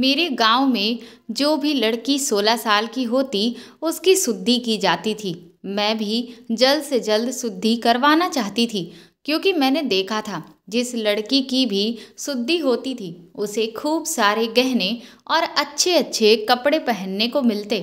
मेरे गांव में जो भी लड़की 16 साल की होती उसकी शुद्धि की जाती थी मैं भी जल्द से जल्द शुद्धि करवाना चाहती थी क्योंकि मैंने देखा था जिस लड़की की भी शुद्धि होती थी उसे खूब सारे गहने और अच्छे अच्छे कपड़े पहनने को मिलते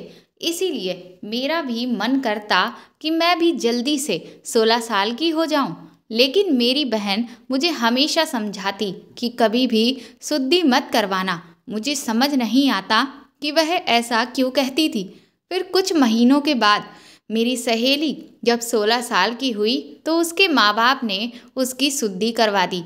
इसीलिए मेरा भी मन करता कि मैं भी जल्दी से 16 साल की हो जाऊं लेकिन मेरी बहन मुझे हमेशा समझाती कि कभी भी शुद्धि मत करवाना मुझे समझ नहीं आता कि वह ऐसा क्यों कहती थी फिर कुछ महीनों के बाद मेरी सहेली जब 16 साल की हुई तो उसके माँ बाप ने उसकी शुद्धि करवा दी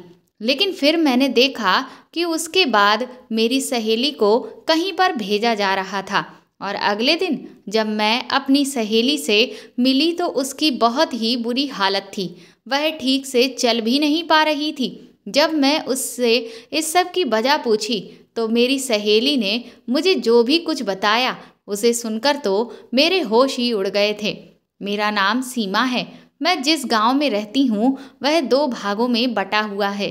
लेकिन फिर मैंने देखा कि उसके बाद मेरी सहेली को कहीं पर भेजा जा रहा था और अगले दिन जब मैं अपनी सहेली से मिली तो उसकी बहुत ही बुरी हालत थी वह ठीक से चल भी नहीं पा रही थी जब मैं उससे इस सब की वजह पूछी तो मेरी सहेली ने मुझे जो भी कुछ बताया उसे सुनकर तो मेरे होश ही उड़ गए थे मेरा नाम सीमा है मैं जिस गांव में रहती हूँ वह दो भागों में बटा हुआ है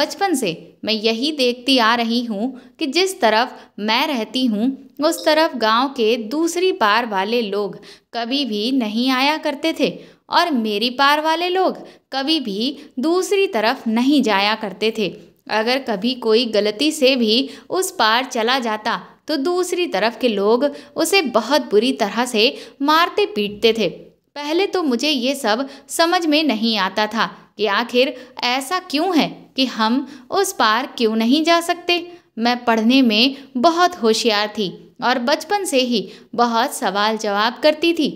बचपन से मैं यही देखती आ रही हूँ कि जिस तरफ मैं रहती हूँ उस तरफ गांव के दूसरी पार वाले लोग कभी भी नहीं आया करते थे और मेरी पार वाले लोग कभी भी दूसरी तरफ नहीं जाया करते थे अगर कभी कोई गलती से भी उस पार चला जाता तो दूसरी तरफ के लोग उसे बहुत बुरी तरह से मारते पीटते थे पहले तो मुझे ये सब समझ में नहीं आता था कि आखिर ऐसा क्यों है कि हम उस पार क्यों नहीं जा सकते मैं पढ़ने में बहुत होशियार थी और बचपन से ही बहुत सवाल जवाब करती थी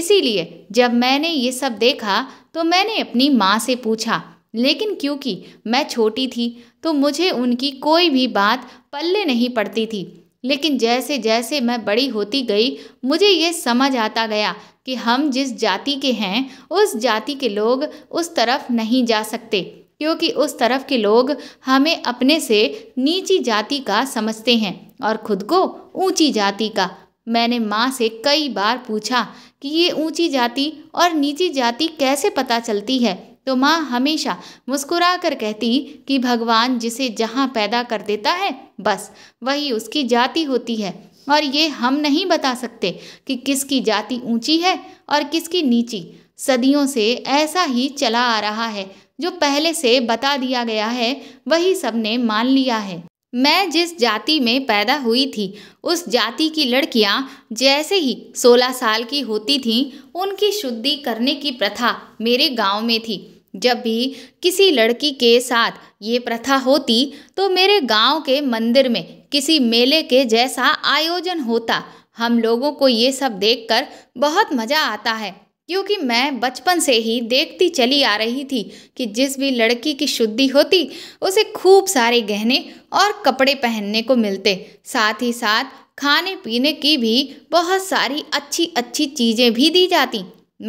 इसीलिए जब मैंने ये सब देखा तो मैंने अपनी माँ से पूछा लेकिन क्योंकि मैं छोटी थी तो मुझे उनकी कोई भी बात पल्ले नहीं पड़ती थी लेकिन जैसे जैसे मैं बड़ी होती गई मुझे ये समझ आता गया कि हम जिस जाति के हैं उस जाति के लोग उस तरफ नहीं जा सकते क्योंकि उस तरफ के लोग हमें अपने से नीची जाति का समझते हैं और खुद को ऊंची जाति का मैंने माँ से कई बार पूछा कि ये ऊंची जाति और नीची जाति कैसे पता चलती है तो माँ हमेशा मुस्कुरा कर कहती कि भगवान जिसे जहाँ पैदा कर देता है बस वही उसकी जाति होती है और ये हम नहीं बता सकते कि किसकी जाति ऊंची है और किसकी नीची सदियों से ऐसा ही चला आ रहा है जो पहले से बता दिया गया है वही सबने मान लिया है मैं जिस जाति में पैदा हुई थी उस जाति की लड़कियां जैसे ही 16 साल की होती थीं उनकी शुद्धि करने की प्रथा मेरे गांव में थी जब भी किसी लड़की के साथ ये प्रथा होती तो मेरे गांव के मंदिर में किसी मेले के जैसा आयोजन होता हम लोगों को ये सब देखकर बहुत मज़ा आता है क्योंकि मैं बचपन से ही देखती चली आ रही थी कि जिस भी लड़की की शुद्धि होती उसे खूब सारे गहने और कपड़े पहनने को मिलते साथ ही साथ खाने पीने की भी बहुत सारी अच्छी अच्छी चीज़ें भी दी जाती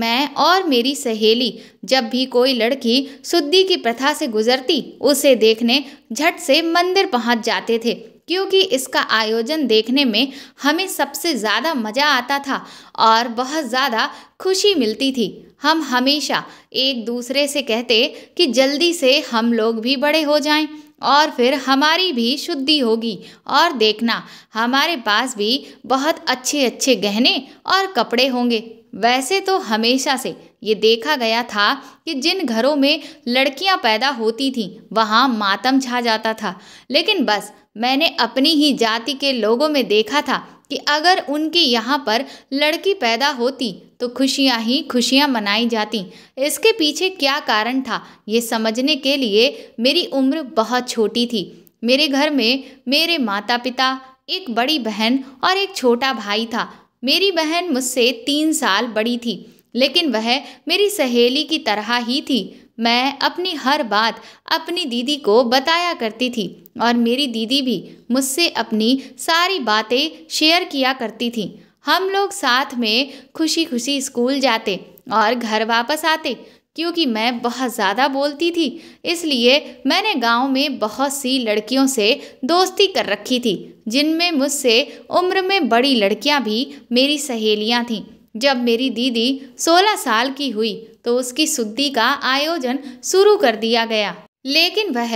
मैं और मेरी सहेली जब भी कोई लड़की शुद्धि की प्रथा से गुजरती उसे देखने झट से मंदिर पहुंच जाते थे क्योंकि इसका आयोजन देखने में हमें सबसे ज़्यादा मज़ा आता था और बहुत ज़्यादा खुशी मिलती थी हम हमेशा एक दूसरे से कहते कि जल्दी से हम लोग भी बड़े हो जाएं और फिर हमारी भी शुद्धि होगी और देखना हमारे पास भी बहुत अच्छे अच्छे गहने और कपड़े होंगे वैसे तो हमेशा से ये देखा गया था कि जिन घरों में लड़कियां पैदा होती थीं वहाँ मातम छा जाता था लेकिन बस मैंने अपनी ही जाति के लोगों में देखा था कि अगर उनके यहाँ पर लड़की पैदा होती तो खुशियाँ ही खुशियाँ मनाई जाती इसके पीछे क्या कारण था ये समझने के लिए मेरी उम्र बहुत छोटी थी मेरे घर में मेरे माता पिता एक बड़ी बहन और एक छोटा भाई था मेरी बहन मुझसे तीन साल बड़ी थी लेकिन वह मेरी सहेली की तरह ही थी मैं अपनी हर बात अपनी दीदी को बताया करती थी और मेरी दीदी भी मुझसे अपनी सारी बातें शेयर किया करती थी हम लोग साथ में खुशी खुशी स्कूल जाते और घर वापस आते क्योंकि मैं बहुत ज़्यादा बोलती थी इसलिए मैंने गांव में बहुत सी लड़कियों से दोस्ती कर रखी थी जिनमें मुझसे उम्र में बड़ी लड़कियां भी मेरी सहेलियां थीं जब मेरी दीदी 16 साल की हुई तो उसकी शुद्धि का आयोजन शुरू कर दिया गया लेकिन वह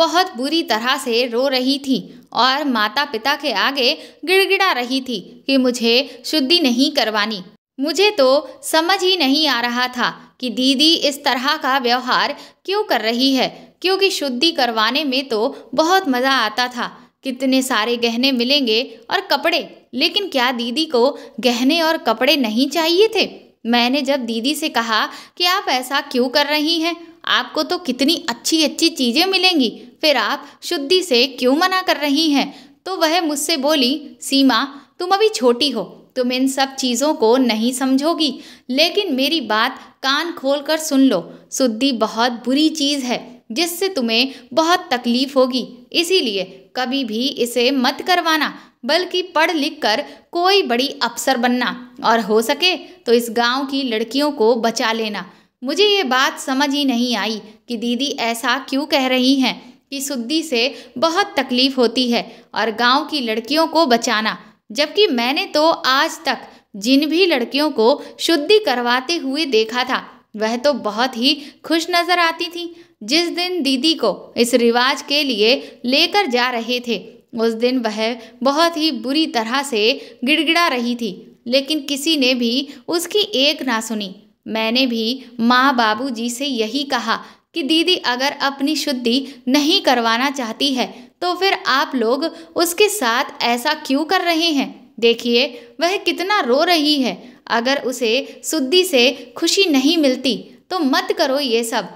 बहुत बुरी तरह से रो रही थी और माता पिता के आगे गिड़गिड़ा रही थी कि मुझे शुद्धि नहीं करवानी मुझे तो समझ ही नहीं आ रहा था कि दीदी इस तरह का व्यवहार क्यों कर रही है क्योंकि शुद्धि करवाने में तो बहुत मज़ा आता था कितने सारे गहने मिलेंगे और कपड़े लेकिन क्या दीदी को गहने और कपड़े नहीं चाहिए थे मैंने जब दीदी से कहा कि आप ऐसा क्यों कर रही हैं आपको तो कितनी अच्छी अच्छी चीज़ें मिलेंगी फिर आप शुद्धि से क्यों मना कर रही हैं तो वह मुझसे बोली सीमा तुम अभी छोटी हो तुम इन सब चीज़ों को नहीं समझोगी लेकिन मेरी बात कान खोल कर सुन लो शुद्धि बहुत बुरी चीज़ है जिससे तुम्हें बहुत तकलीफ होगी इसीलिए कभी भी इसे मत करवाना बल्कि पढ़ लिख कर कोई बड़ी अफसर बनना और हो सके तो इस गांव की लड़कियों को बचा लेना मुझे ये बात समझ ही नहीं आई कि दीदी ऐसा क्यों कह रही हैं कि सुद्दी से बहुत तकलीफ होती है और गांव की लड़कियों को बचाना जबकि मैंने तो आज तक जिन भी लड़कियों को शुद्धि करवाते हुए देखा था वह तो बहुत ही खुश नजर आती थी जिस दिन दीदी को इस रिवाज के लिए लेकर जा रहे थे उस दिन वह बहुत ही बुरी तरह से गिड़गिड़ा रही थी लेकिन किसी ने भी उसकी एक ना सुनी मैंने भी माँ बाबू जी से यही कहा कि दीदी अगर अपनी शुद्धि नहीं करवाना चाहती है तो फिर आप लोग उसके साथ ऐसा क्यों कर रहे हैं देखिए वह कितना रो रही है अगर उसे शुद्धि से खुशी नहीं मिलती तो मत करो ये सब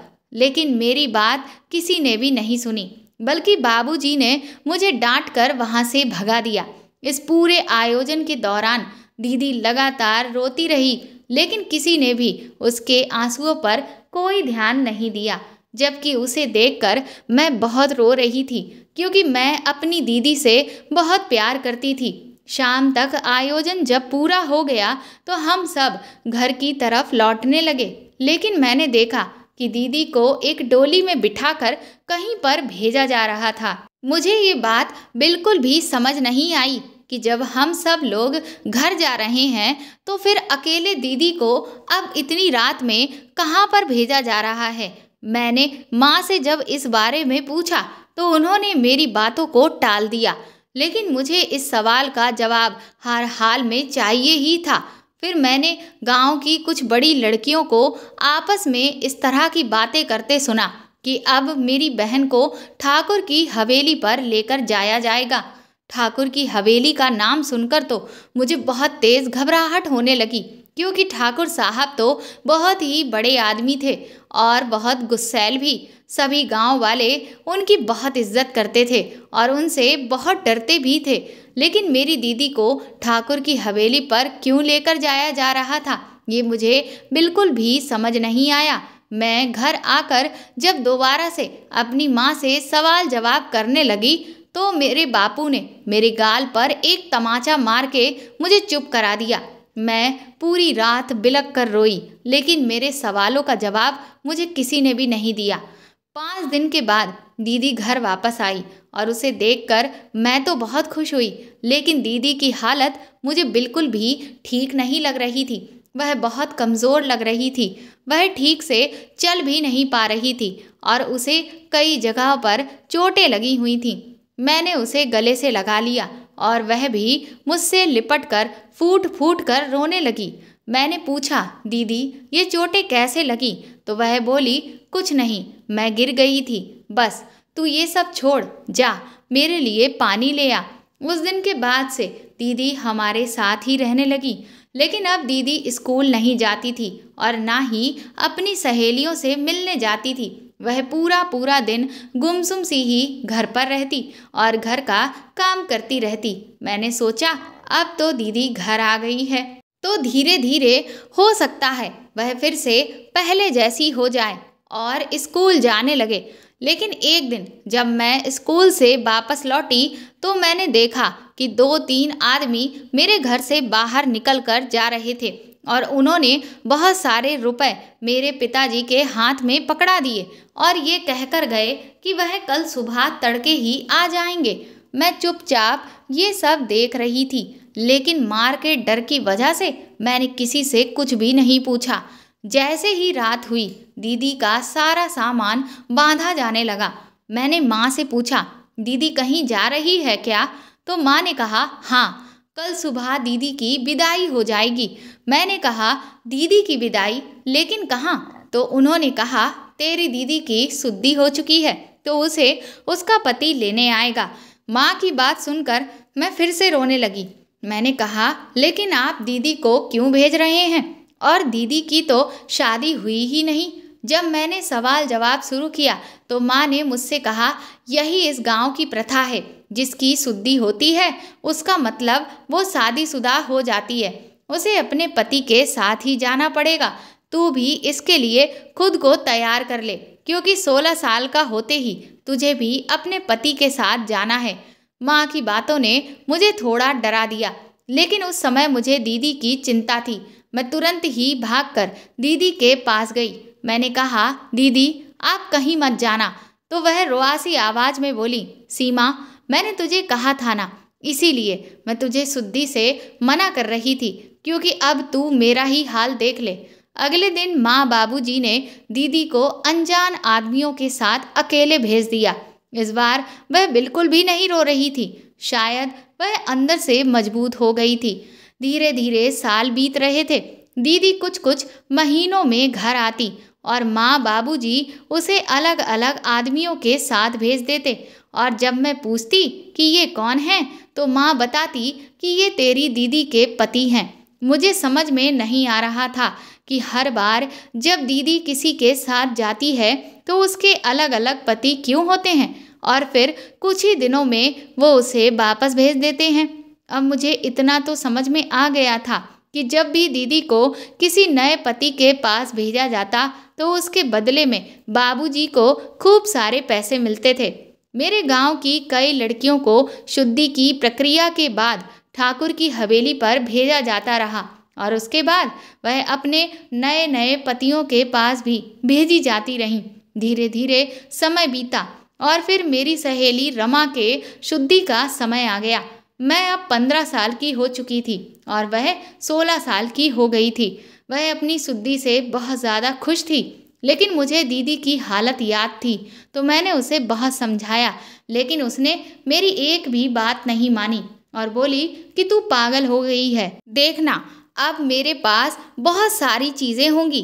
लेकिन मेरी बात किसी ने भी नहीं सुनी बल्कि बाबूजी ने मुझे डांट कर वहाँ से भगा दिया इस पूरे आयोजन के दौरान दीदी लगातार रोती रही लेकिन किसी ने भी उसके आंसुओं पर कोई ध्यान नहीं दिया जबकि उसे देखकर मैं बहुत रो रही थी क्योंकि मैं अपनी दीदी से बहुत प्यार करती थी शाम तक आयोजन जब पूरा हो गया तो हम सब घर की तरफ लौटने लगे लेकिन मैंने देखा कि दीदी को एक डोली में बिठाकर कहीं पर भेजा जा रहा था मुझे ये बात बिल्कुल भी समझ नहीं आई कि जब हम सब लोग घर जा रहे हैं तो फिर अकेले दीदी को अब इतनी रात में कहाँ पर भेजा जा रहा है मैंने माँ से जब इस बारे में पूछा तो उन्होंने मेरी बातों को टाल दिया लेकिन मुझे इस सवाल का जवाब हर हाल में चाहिए ही था फिर मैंने गांव की कुछ बड़ी लड़कियों को आपस में इस तरह की बातें करते सुना कि अब मेरी बहन को ठाकुर की हवेली पर लेकर जाया जाएगा ठाकुर की हवेली का नाम सुनकर तो मुझे बहुत तेज़ घबराहट होने लगी क्योंकि ठाकुर साहब तो बहुत ही बड़े आदमी थे और बहुत गुस्सैल भी सभी गांव वाले उनकी बहुत इज्जत करते थे और उनसे बहुत डरते भी थे लेकिन मेरी दीदी को ठाकुर की हवेली पर क्यों लेकर जाया जा रहा था ये मुझे बिल्कुल भी समझ नहीं आया मैं घर आकर जब दोबारा से अपनी माँ से सवाल जवाब करने लगी तो मेरे बापू ने मेरे गाल पर एक तमाचा मार के मुझे चुप करा दिया मैं पूरी रात बिलक कर रोई लेकिन मेरे सवालों का जवाब मुझे किसी ने भी नहीं दिया पाँच दिन के बाद दीदी घर वापस आई और उसे देखकर मैं तो बहुत खुश हुई लेकिन दीदी की हालत मुझे बिल्कुल भी ठीक नहीं लग रही थी वह बहुत कमज़ोर लग रही थी वह ठीक से चल भी नहीं पा रही थी और उसे कई जगह पर चोटें लगी हुई थीं मैंने उसे गले से लगा लिया और वह भी मुझसे लिपट कर फूट फूट कर रोने लगी मैंने पूछा दीदी ये चोटें कैसे लगी तो वह बोली कुछ नहीं मैं गिर गई थी बस तू ये सब छोड़ जा मेरे लिए पानी ले आ उस दिन के बाद से दीदी हमारे साथ ही रहने लगी लेकिन अब दीदी स्कूल नहीं जाती थी और ना ही अपनी सहेलियों से मिलने जाती थी वह पूरा पूरा दिन गुमसुम सी ही घर पर रहती और घर का काम करती रहती मैंने सोचा अब तो दीदी घर आ गई है तो धीरे धीरे हो सकता है वह फिर से पहले जैसी हो जाए और स्कूल जाने लगे लेकिन एक दिन जब मैं स्कूल से वापस लौटी तो मैंने देखा कि दो तीन आदमी मेरे घर से बाहर निकल कर जा रहे थे और उन्होंने बहुत सारे रुपए मेरे पिताजी के हाथ में पकड़ा दिए और ये कहकर गए कि वह कल सुबह तड़के ही आ जाएंगे मैं चुपचाप ये सब देख रही थी लेकिन मार के डर की वजह से मैंने किसी से कुछ भी नहीं पूछा जैसे ही रात हुई दीदी का सारा सामान बांधा जाने लगा मैंने माँ से पूछा दीदी कहीं जा रही है क्या तो माँ ने कहा हाँ कल सुबह दीदी की विदाई हो जाएगी मैंने कहा दीदी की विदाई लेकिन कहाँ तो उन्होंने कहा तेरी दीदी की शुद्धि हो चुकी है तो उसे उसका पति लेने आएगा माँ की बात सुनकर मैं फिर से रोने लगी मैंने कहा लेकिन आप दीदी को क्यों भेज रहे हैं और दीदी की तो शादी हुई ही नहीं जब मैंने सवाल जवाब शुरू किया तो माँ ने मुझसे कहा यही इस गांव की प्रथा है जिसकी शुद्धि होती है उसका मतलब वो शादीशुदा हो जाती है उसे अपने पति के साथ ही जाना पड़ेगा तू भी इसके लिए खुद को तैयार कर ले क्योंकि 16 साल का होते ही तुझे भी अपने पति के साथ जाना है माँ की बातों ने मुझे थोड़ा डरा दिया लेकिन उस समय मुझे दीदी की चिंता थी मैं तुरंत ही भागकर दीदी के पास गई मैंने कहा दीदी आप कहीं मत जाना तो वह रोआसी आवाज़ में बोली सीमा मैंने तुझे कहा था ना इसीलिए मैं तुझे शुद्धि से मना कर रही थी क्योंकि अब तू मेरा ही हाल देख ले अगले दिन माँ बाबूजी ने दीदी को अनजान आदमियों के साथ अकेले भेज दिया इस बार वह बिल्कुल भी नहीं रो रही थी शायद वह अंदर से मजबूत हो गई थी धीरे धीरे साल बीत रहे थे दीदी कुछ कुछ महीनों में घर आती और माँ बाबूजी उसे अलग अलग आदमियों के साथ भेज देते और जब मैं पूछती कि ये कौन है तो माँ बताती कि ये तेरी दीदी के पति हैं मुझे समझ में नहीं आ रहा था कि हर बार जब दीदी किसी के साथ जाती है तो उसके अलग अलग पति क्यों होते हैं और फिर कुछ ही दिनों में वो उसे वापस भेज देते हैं अब मुझे इतना तो समझ में आ गया था कि जब भी दीदी को किसी नए पति के पास भेजा जाता तो उसके बदले में बाबूजी को खूब सारे पैसे मिलते थे मेरे गांव की कई लड़कियों को शुद्धि की प्रक्रिया के बाद ठाकुर की हवेली पर भेजा जाता रहा और उसके बाद वह अपने नए नए पतियों के पास भी भेजी जाती रहीं धीरे धीरे समय बीता और फिर मेरी सहेली रमा के शुद्धि का समय आ गया मैं अब पंद्रह साल की हो चुकी थी और वह सोलह साल की हो गई थी वह अपनी शुद्धि से बहुत ज़्यादा खुश थी लेकिन मुझे दीदी की हालत याद थी तो मैंने उसे बहुत समझाया लेकिन उसने मेरी एक भी बात नहीं मानी और बोली कि तू पागल हो गई है देखना अब मेरे पास बहुत सारी चीज़ें होंगी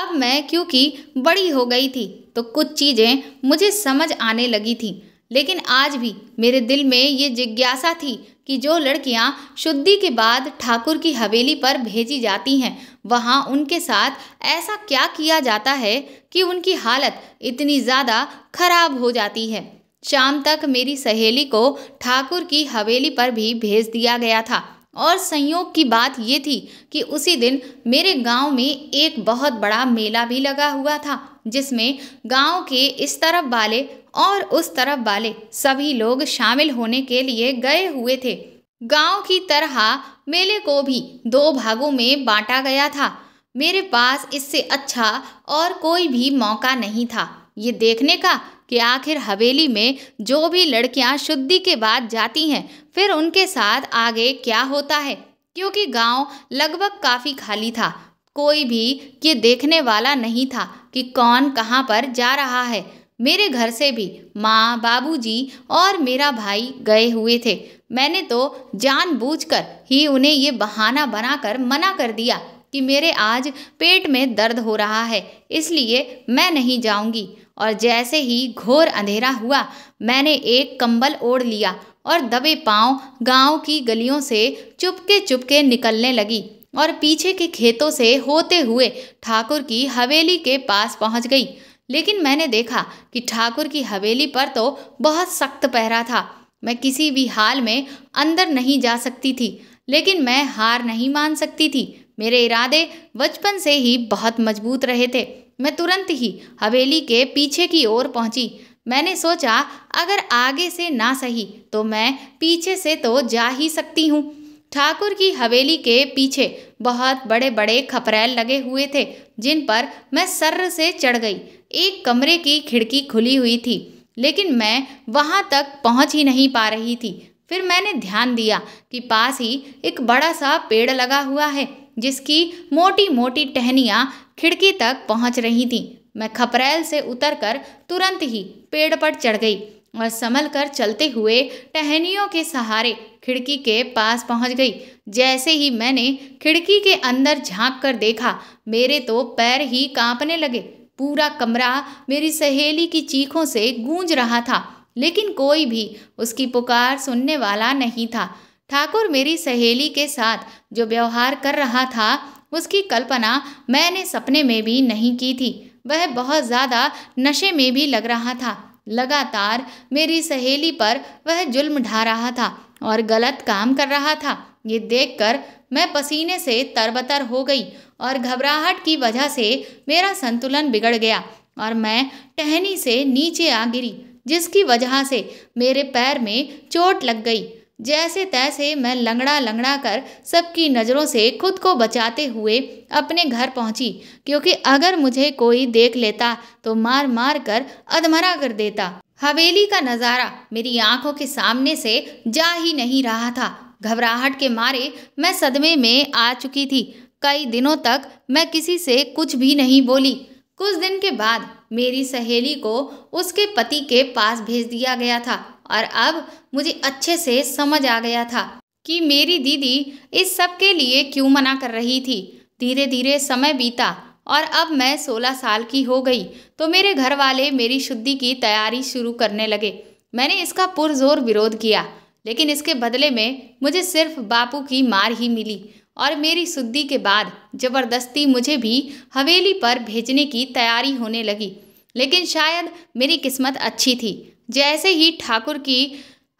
अब मैं क्योंकि बड़ी हो गई थी तो कुछ चीज़ें मुझे समझ आने लगी थी लेकिन आज भी मेरे दिल में ये जिज्ञासा थी कि जो लड़कियां शुद्धि के बाद ठाकुर की हवेली पर भेजी जाती हैं वहां उनके साथ ऐसा क्या किया जाता है कि उनकी हालत इतनी ज़्यादा खराब हो जाती है शाम तक मेरी सहेली को ठाकुर की हवेली पर भी भेज दिया गया था और संयोग की बात ये थी कि उसी दिन मेरे गांव में एक बहुत बड़ा मेला भी लगा हुआ था जिसमें गांव के इस तरफ वाले और उस तरफ वाले सभी लोग शामिल होने के लिए गए हुए थे गांव की तरह मेले को भी दो भागों में बांटा गया था मेरे पास इससे अच्छा और कोई भी मौका नहीं था ये देखने का कि आखिर हवेली में जो भी लड़कियां शुद्धि के बाद जाती हैं फिर उनके साथ आगे क्या होता है क्योंकि गांव लगभग काफ़ी खाली था कोई भी ये देखने वाला नहीं था कि कौन कहाँ पर जा रहा है मेरे घर से भी माँ बाबूजी और मेरा भाई गए हुए थे मैंने तो जानबूझकर ही उन्हें ये बहाना बनाकर मना कर दिया कि मेरे आज पेट में दर्द हो रहा है इसलिए मैं नहीं जाऊंगी और जैसे ही घोर अंधेरा हुआ मैंने एक कंबल ओढ़ लिया और दबे पांव गांव की गलियों से चुपके चुपके निकलने लगी और पीछे के खेतों से होते हुए ठाकुर की हवेली के पास पहुंच गई लेकिन मैंने देखा कि ठाकुर की हवेली पर तो बहुत सख्त पहरा था मैं किसी भी हाल में अंदर नहीं जा सकती थी लेकिन मैं हार नहीं मान सकती थी मेरे इरादे बचपन से ही बहुत मजबूत रहे थे मैं तुरंत ही हवेली के पीछे की ओर पहुंची मैंने सोचा अगर आगे से ना सही तो मैं पीछे से तो जा ही सकती हूँ ठाकुर की हवेली के पीछे बहुत बड़े बड़े खपरेल लगे हुए थे जिन पर मैं सर्र से चढ़ गई एक कमरे की खिड़की खुली हुई थी लेकिन मैं वहाँ तक पहुँच ही नहीं पा रही थी फिर मैंने ध्यान दिया कि पास ही एक बड़ा सा पेड़ लगा हुआ है जिसकी मोटी मोटी टहनियाँ खिड़की तक पहुँच रही थीं मैं खपरेल से उतरकर तुरंत ही पेड़ पर चढ़ गई और संभल कर चलते हुए टहनियों के सहारे खिड़की के पास पहुंच गई जैसे ही मैंने खिड़की के अंदर झांक कर देखा मेरे तो पैर ही कांपने लगे पूरा कमरा मेरी सहेली की चीखों से गूंज रहा था लेकिन कोई भी उसकी पुकार सुनने वाला नहीं था ठाकुर मेरी सहेली के साथ जो व्यवहार कर रहा था उसकी कल्पना मैंने सपने में भी नहीं की थी वह बहुत ज़्यादा नशे में भी लग रहा था लगातार मेरी सहेली पर वह जुल्म ढा रहा था और गलत काम कर रहा था ये देखकर मैं पसीने से तरबतर हो गई और घबराहट की वजह से मेरा संतुलन बिगड़ गया और मैं टहनी से नीचे आ गिरी जिसकी वजह से मेरे पैर में चोट लग गई जैसे तैसे मैं लंगड़ा लंगड़ा कर सबकी नज़रों से खुद को बचाते हुए अपने घर पहुंची क्योंकि अगर मुझे कोई देख लेता तो मार मार कर अधमरा कर देता हवेली का नज़ारा मेरी आंखों के सामने से जा ही नहीं रहा था घबराहट के मारे मैं सदमे में आ चुकी थी कई दिनों तक मैं किसी से कुछ भी नहीं बोली कुछ दिन के बाद मेरी सहेली को उसके पति के पास भेज दिया गया था और अब मुझे अच्छे से समझ आ गया था कि मेरी दीदी इस सब के लिए क्यों मना कर रही थी धीरे धीरे समय बीता और अब मैं 16 साल की हो गई तो मेरे घर वाले मेरी शुद्धि की तैयारी शुरू करने लगे मैंने इसका पुरजोर विरोध किया लेकिन इसके बदले में मुझे सिर्फ बापू की मार ही मिली और मेरी शुद्धि के बाद ज़बरदस्ती मुझे भी हवेली पर भेजने की तैयारी होने लगी लेकिन शायद मेरी किस्मत अच्छी थी जैसे ही ठाकुर की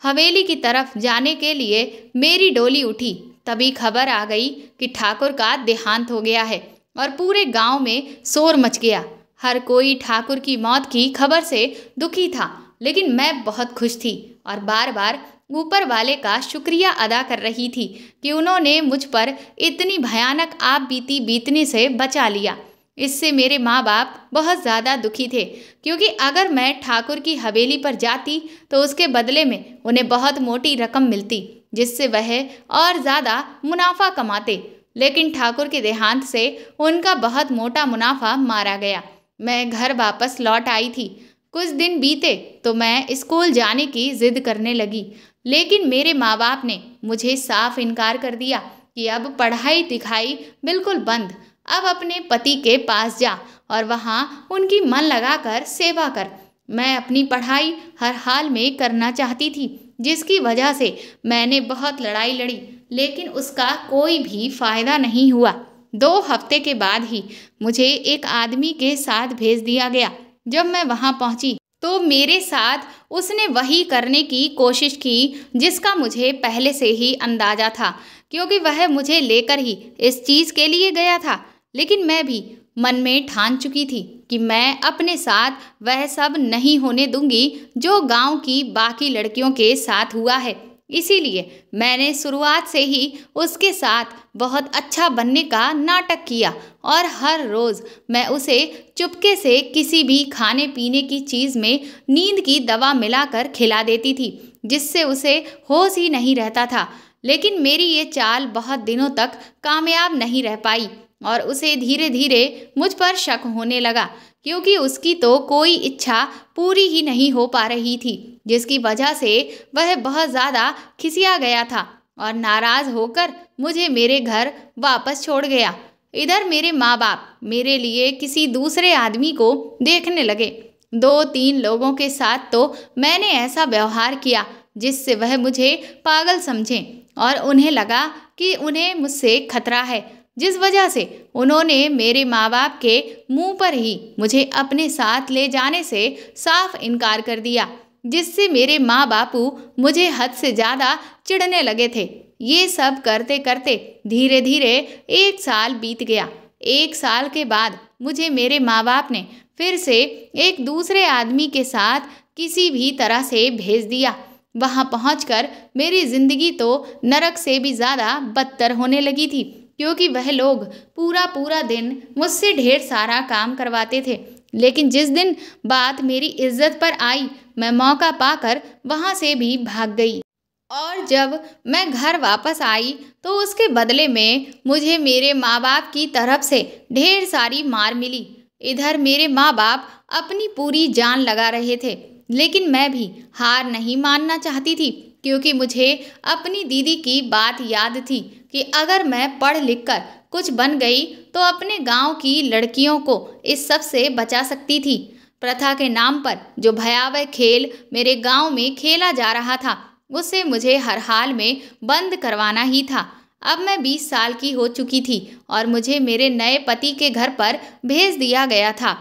हवेली की तरफ जाने के लिए मेरी डोली उठी तभी खबर आ गई कि ठाकुर का देहांत हो गया है और पूरे गांव में शोर मच गया हर कोई ठाकुर की मौत की खबर से दुखी था लेकिन मैं बहुत खुश थी और बार बार ऊपर वाले का शुक्रिया अदा कर रही थी कि उन्होंने मुझ पर इतनी भयानक आप बीती बीतने से बचा लिया इससे मेरे माँ बाप बहुत ज़्यादा दुखी थे क्योंकि अगर मैं ठाकुर की हवेली पर जाती तो उसके बदले में उन्हें बहुत मोटी रकम मिलती जिससे वह और ज़्यादा मुनाफा कमाते लेकिन ठाकुर के देहांत से उनका बहुत मोटा मुनाफा मारा गया मैं घर वापस लौट आई थी कुछ दिन बीते तो मैं स्कूल जाने की ज़िद करने लगी लेकिन मेरे माँ बाप ने मुझे साफ इनकार कर दिया कि अब पढ़ाई लिखाई बिल्कुल बंद अब अपने पति के पास जा और वहाँ उनकी मन लगाकर सेवा कर मैं अपनी पढ़ाई हर हाल में करना चाहती थी जिसकी वजह से मैंने बहुत लड़ाई लड़ी लेकिन उसका कोई भी फ़ायदा नहीं हुआ दो हफ्ते के बाद ही मुझे एक आदमी के साथ भेज दिया गया जब मैं वहाँ पहुँची तो मेरे साथ उसने वही करने की कोशिश की जिसका मुझे पहले से ही अंदाज़ा था क्योंकि वह मुझे लेकर ही इस चीज़ के लिए गया था लेकिन मैं भी मन में ठान चुकी थी कि मैं अपने साथ वह सब नहीं होने दूंगी जो गांव की बाकी लड़कियों के साथ हुआ है इसीलिए मैंने शुरुआत से ही उसके साथ बहुत अच्छा बनने का नाटक किया और हर रोज़ मैं उसे चुपके से किसी भी खाने पीने की चीज़ में नींद की दवा मिलाकर खिला देती थी जिससे उसे होश ही नहीं रहता था लेकिन मेरी ये चाल बहुत दिनों तक कामयाब नहीं रह पाई और उसे धीरे धीरे मुझ पर शक होने लगा क्योंकि उसकी तो कोई इच्छा पूरी ही नहीं हो पा रही थी जिसकी वजह से वह बहुत ज़्यादा खिसिया गया था और नाराज़ होकर मुझे मेरे घर वापस छोड़ गया इधर मेरे माँ बाप मेरे लिए किसी दूसरे आदमी को देखने लगे दो तीन लोगों के साथ तो मैंने ऐसा व्यवहार किया जिससे वह मुझे पागल समझें और उन्हें लगा कि उन्हें मुझसे खतरा है जिस वजह से उन्होंने मेरे माँ बाप के मुंह पर ही मुझे अपने साथ ले जाने से साफ इनकार कर दिया जिससे मेरे माँ बापू मुझे हद से ज़्यादा चिढ़ने लगे थे ये सब करते करते धीरे धीरे एक साल बीत गया एक साल के बाद मुझे मेरे माँ बाप ने फिर से एक दूसरे आदमी के साथ किसी भी तरह से भेज दिया वहाँ पहुँच मेरी ज़िंदगी तो नरक से भी ज़्यादा बदतर होने लगी थी क्योंकि वह लोग पूरा पूरा दिन मुझसे ढेर सारा काम करवाते थे लेकिन जिस दिन बात मेरी इज्जत पर आई मैं मौका पाकर वहाँ से भी भाग गई और जब मैं घर वापस आई तो उसके बदले में मुझे मेरे माँ बाप की तरफ से ढेर सारी मार मिली इधर मेरे माँ बाप अपनी पूरी जान लगा रहे थे लेकिन मैं भी हार नहीं मानना चाहती थी क्योंकि मुझे अपनी दीदी की बात याद थी कि अगर मैं पढ़ लिख कर कुछ बन गई तो अपने गांव की लड़कियों को इस सब से बचा सकती थी प्रथा के नाम पर जो भयावह खेल मेरे गांव में खेला जा रहा था उसे मुझे हर हाल में बंद करवाना ही था अब मैं बीस साल की हो चुकी थी और मुझे मेरे नए पति के घर पर भेज दिया गया था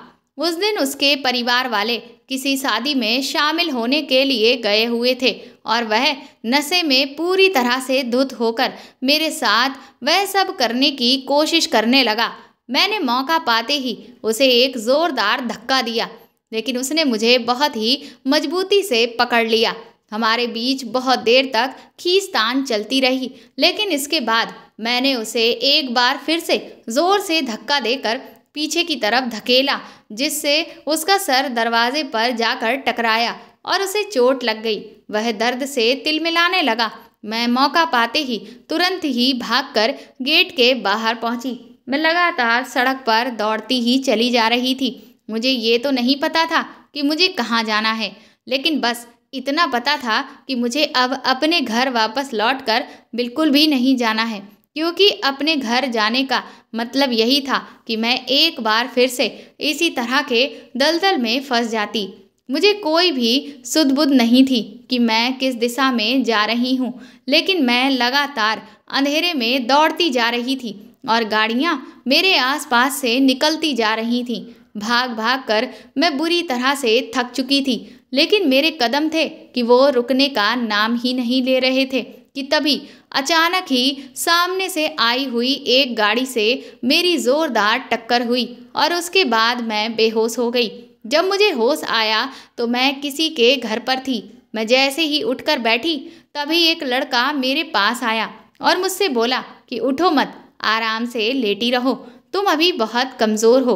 उस दिन उसके परिवार वाले किसी शादी में शामिल होने के लिए गए हुए थे और वह नशे में पूरी तरह से धुत होकर मेरे साथ वह सब करने की कोशिश करने लगा मैंने मौका पाते ही उसे एक ज़ोरदार धक्का दिया लेकिन उसने मुझे बहुत ही मजबूती से पकड़ लिया हमारे बीच बहुत देर तक खींचतान चलती रही लेकिन इसके बाद मैंने उसे एक बार फिर से ज़ोर से धक्का देकर पीछे की तरफ धकेला जिससे उसका सर दरवाजे पर जाकर टकराया और उसे चोट लग गई वह दर्द से तिलमिलाने लगा मैं मौका पाते ही तुरंत ही भागकर गेट के बाहर पहुंची मैं लगातार सड़क पर दौड़ती ही चली जा रही थी मुझे ये तो नहीं पता था कि मुझे कहाँ जाना है लेकिन बस इतना पता था कि मुझे अब अपने घर वापस लौटकर बिल्कुल भी नहीं जाना है क्योंकि अपने घर जाने का मतलब यही था कि मैं एक बार फिर से इसी तरह के दलदल में फंस जाती मुझे कोई भी सुदबुद नहीं थी कि मैं किस दिशा में जा रही हूँ लेकिन मैं लगातार अंधेरे में दौड़ती जा रही थी और गाड़ियाँ मेरे आसपास से निकलती जा रही थीं भाग भाग कर मैं बुरी तरह से थक चुकी थी लेकिन मेरे कदम थे कि वो रुकने का नाम ही नहीं ले रहे थे कि तभी अचानक ही सामने से आई हुई एक गाड़ी से मेरी ज़ोरदार टक्कर हुई और उसके बाद मैं बेहोश हो गई जब मुझे होश आया तो मैं किसी के घर पर थी मैं जैसे ही उठकर बैठी तभी एक लड़का मेरे पास आया और मुझसे बोला कि उठो मत आराम से लेटी रहो तुम अभी बहुत कमज़ोर हो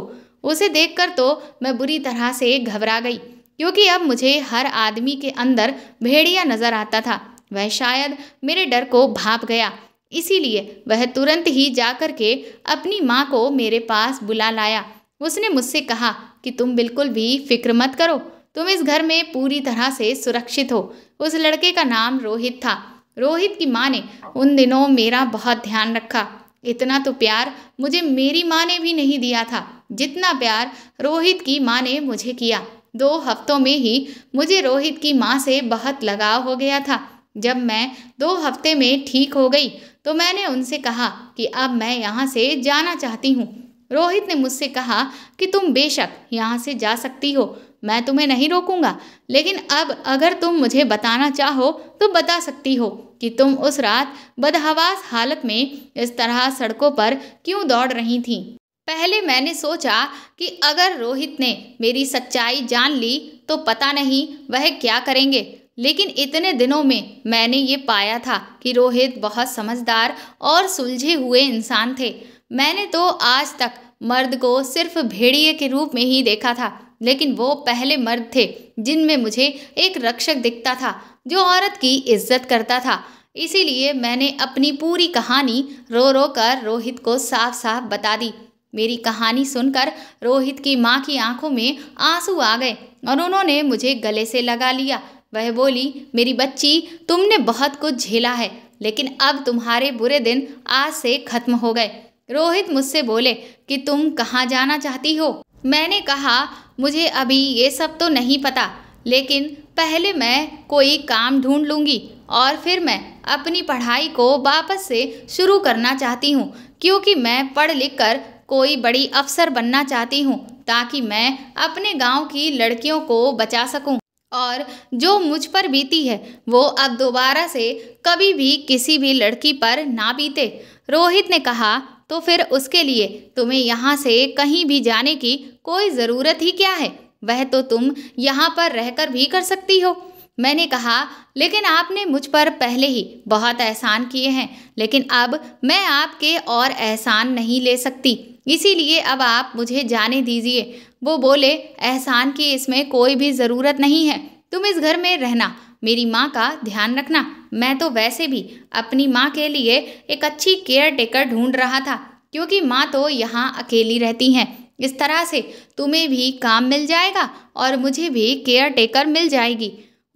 उसे देखकर तो मैं बुरी तरह से घबरा गई क्योंकि अब मुझे हर आदमी के अंदर भेड़िया नज़र आता था वह शायद मेरे डर को भाप गया इसीलिए वह तुरंत ही जा कर के अपनी माँ को मेरे पास बुला लाया उसने मुझसे कहा कि तुम बिल्कुल भी फिक्र मत करो तुम इस घर में पूरी तरह से सुरक्षित हो उस लड़के का नाम रोहित था रोहित की माँ ने उन दिनों मेरा बहुत ध्यान रखा इतना तो प्यार मुझे मेरी माँ ने भी नहीं दिया था जितना प्यार रोहित की माँ ने मुझे किया दो हफ्तों में ही मुझे रोहित की माँ से बहुत लगाव हो गया था जब मैं दो हफ्ते में ठीक हो गई तो मैंने उनसे कहा कि अब मैं यहाँ से जाना चाहती हूँ रोहित ने मुझसे कहा कि तुम बेशक यहाँ से जा सकती हो मैं तुम्हें नहीं रोकूंगा लेकिन अब अगर तुम मुझे बताना चाहो तो बता सकती हो कि तुम उस रात बदहवास हालत में इस तरह सड़कों पर क्यों दौड़ रही थी पहले मैंने सोचा कि अगर रोहित ने मेरी सच्चाई जान ली तो पता नहीं वह क्या करेंगे लेकिन इतने दिनों में मैंने ये पाया था कि रोहित बहुत समझदार और सुलझे हुए इंसान थे मैंने तो आज तक मर्द को सिर्फ भेड़िए के रूप में ही देखा था लेकिन वो पहले मर्द थे जिनमें मुझे एक रक्षक दिखता था जो औरत की इज्जत करता था इसीलिए मैंने अपनी पूरी कहानी रो रो कर रोहित को साफ साफ बता दी मेरी कहानी सुनकर रोहित की माँ की आंखों में आंसू आ गए और उन्होंने मुझे गले से लगा लिया वह बोली मेरी बच्ची तुमने बहुत कुछ झेला है लेकिन अब तुम्हारे बुरे दिन आज से खत्म हो गए रोहित मुझसे बोले कि तुम कहाँ जाना चाहती हो मैंने कहा मुझे अभी ये सब तो नहीं पता लेकिन पहले मैं कोई काम ढूंढ लूँगी और फिर मैं अपनी पढ़ाई को वापस से शुरू करना चाहती हूँ क्योंकि मैं पढ़ लिख कर कोई बड़ी अफसर बनना चाहती हूँ ताकि मैं अपने गांव की लड़कियों को बचा सकूँ और जो मुझ पर बीती है वो अब दोबारा से कभी भी किसी भी लड़की पर ना बीते रोहित ने कहा तो फिर उसके लिए तुम्हें यहाँ से कहीं भी जाने की कोई ज़रूरत ही क्या है वह तो तुम यहाँ पर रहकर भी कर सकती हो मैंने कहा लेकिन आपने मुझ पर पहले ही बहुत एहसान किए हैं लेकिन अब मैं आपके और एहसान नहीं ले सकती इसीलिए अब आप मुझे जाने दीजिए वो बोले एहसान की इसमें कोई भी ज़रूरत नहीं है तुम इस घर में रहना मेरी माँ का ध्यान रखना मैं तो वैसे भी अपनी माँ के लिए एक अच्छी केयर टेकर ढूंढ रहा था क्योंकि माँ तो यहाँ अकेली रहती हैं इस तरह से तुम्हें भी काम मिल जाएगा और मुझे भी केयर टेकर मिल जाएगी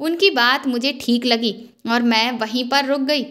उनकी बात मुझे ठीक लगी और मैं वहीं पर रुक गई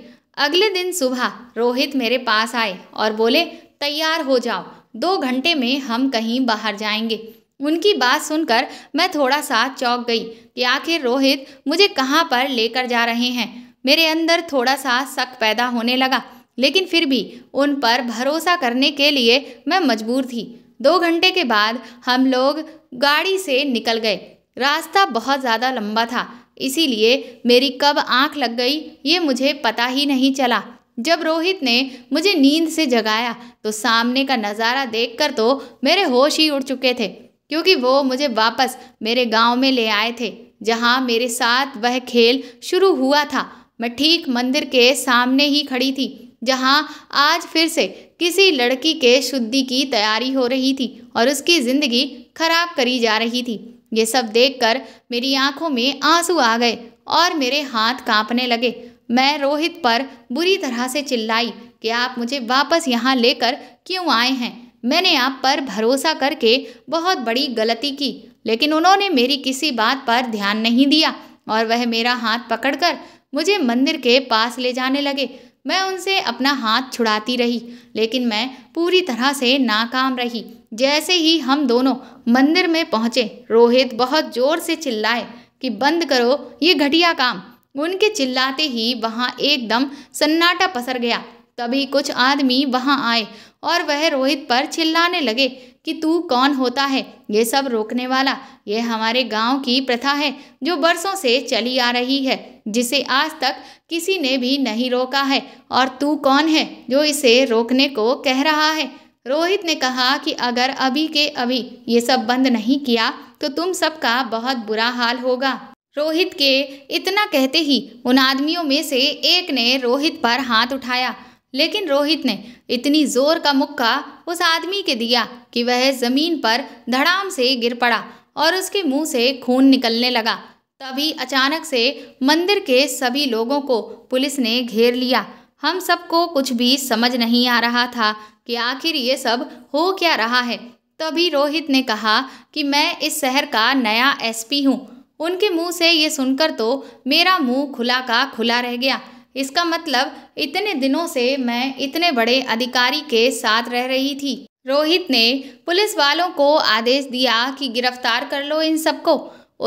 अगले दिन सुबह रोहित मेरे पास आए और बोले तैयार हो जाओ दो घंटे में हम कहीं बाहर जाएंगे उनकी बात सुनकर मैं थोड़ा सा चौंक गई कि आखिर रोहित मुझे कहाँ पर लेकर जा रहे हैं मेरे अंदर थोड़ा सा शक पैदा होने लगा लेकिन फिर भी उन पर भरोसा करने के लिए मैं मजबूर थी दो घंटे के बाद हम लोग गाड़ी से निकल गए रास्ता बहुत ज़्यादा लंबा था इसीलिए मेरी कब आँख लग गई ये मुझे पता ही नहीं चला जब रोहित ने मुझे नींद से जगाया तो सामने का नज़ारा देखकर तो मेरे होश ही उड़ चुके थे क्योंकि वो मुझे वापस मेरे गांव में ले आए थे जहां मेरे साथ वह खेल शुरू हुआ था मैं ठीक मंदिर के सामने ही खड़ी थी जहां आज फिर से किसी लड़की के शुद्धि की तैयारी हो रही थी और उसकी ज़िंदगी खराब करी जा रही थी ये सब देखकर मेरी आंखों में आंसू आ गए और मेरे हाथ कांपने लगे मैं रोहित पर बुरी तरह से चिल्लाई कि आप मुझे वापस यहाँ लेकर क्यों आए हैं मैंने आप पर भरोसा करके बहुत बड़ी गलती की लेकिन उन्होंने मेरी किसी बात पर ध्यान नहीं दिया और वह मेरा हाथ पकड़कर मुझे मंदिर के पास ले जाने लगे मैं उनसे अपना हाथ छुड़ाती रही लेकिन मैं पूरी तरह से नाकाम रही जैसे ही हम दोनों मंदिर में पहुंचे रोहित बहुत ज़ोर से चिल्लाए कि बंद करो ये घटिया काम उनके चिल्लाते ही वहाँ एकदम सन्नाटा पसर गया तभी कुछ आदमी वहाँ आए और वह रोहित पर चिल्लाने लगे कि तू कौन होता है ये सब रोकने वाला ये हमारे गांव की प्रथा है जो बरसों से चली आ रही है जिसे आज तक किसी ने भी नहीं रोका है और तू कौन है जो इसे रोकने को कह रहा है रोहित ने कहा कि अगर अभी के अभी ये सब बंद नहीं किया तो तुम सबका बहुत बुरा हाल होगा रोहित के इतना कहते ही उन आदमियों में से एक ने रोहित पर हाथ उठाया लेकिन रोहित ने इतनी जोर का मुक्का उस आदमी के दिया कि वह जमीन पर धड़ाम से गिर पड़ा और उसके मुंह से खून निकलने लगा तभी अचानक से मंदिर के सभी लोगों को पुलिस ने घेर लिया हम सबको कुछ भी समझ नहीं आ रहा था कि आखिर ये सब हो क्या रहा है तभी रोहित ने कहा कि मैं इस शहर का नया एसपी हूँ उनके मुंह से ये सुनकर तो मेरा मुंह खुला का खुला रह गया इसका मतलब इतने दिनों से मैं इतने बड़े अधिकारी के साथ रह रही थी रोहित ने पुलिस वालों को आदेश दिया कि गिरफ्तार कर लो इन सबको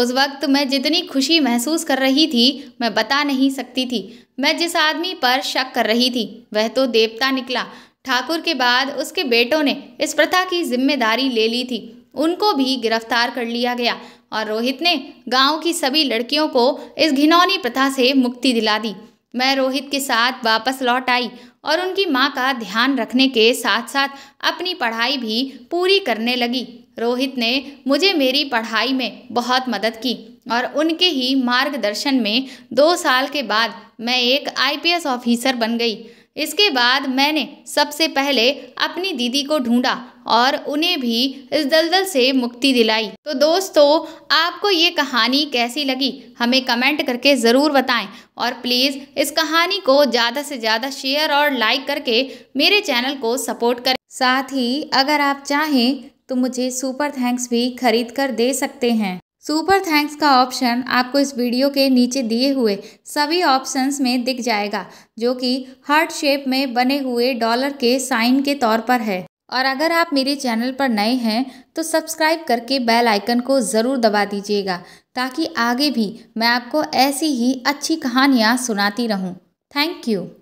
उस वक्त मैं जितनी खुशी महसूस कर रही थी मैं बता नहीं सकती थी मैं जिस आदमी पर शक कर रही थी वह तो देवता निकला ठाकुर के बाद उसके बेटों ने इस प्रथा की जिम्मेदारी ले ली थी उनको भी गिरफ्तार कर लिया गया और रोहित ने गांव की सभी लड़कियों को इस घिनौनी प्रथा से मुक्ति दिला दी मैं रोहित के साथ वापस लौट आई और उनकी माँ का ध्यान रखने के साथ साथ अपनी पढ़ाई भी पूरी करने लगी रोहित ने मुझे मेरी पढ़ाई में बहुत मदद की और उनके ही मार्गदर्शन में दो साल के बाद मैं एक आईपीएस ऑफिसर बन गई इसके बाद मैंने सबसे पहले अपनी दीदी को ढूंढा और उन्हें भी इस दलदल से मुक्ति दिलाई तो दोस्तों आपको ये कहानी कैसी लगी हमें कमेंट करके ज़रूर बताएं और प्लीज़ इस कहानी को ज़्यादा से ज़्यादा शेयर और लाइक करके मेरे चैनल को सपोर्ट करें साथ ही अगर आप चाहें तो मुझे सुपर थैंक्स भी खरीद कर दे सकते हैं सुपर थैंक्स का ऑप्शन आपको इस वीडियो के नीचे दिए हुए सभी ऑप्शंस में दिख जाएगा जो कि हार्ट शेप में बने हुए डॉलर के साइन के तौर पर है और अगर आप मेरे चैनल पर नए हैं तो सब्सक्राइब करके बेल आइकन को ज़रूर दबा दीजिएगा ताकि आगे भी मैं आपको ऐसी ही अच्छी कहानियाँ सुनाती रहूँ थैंक यू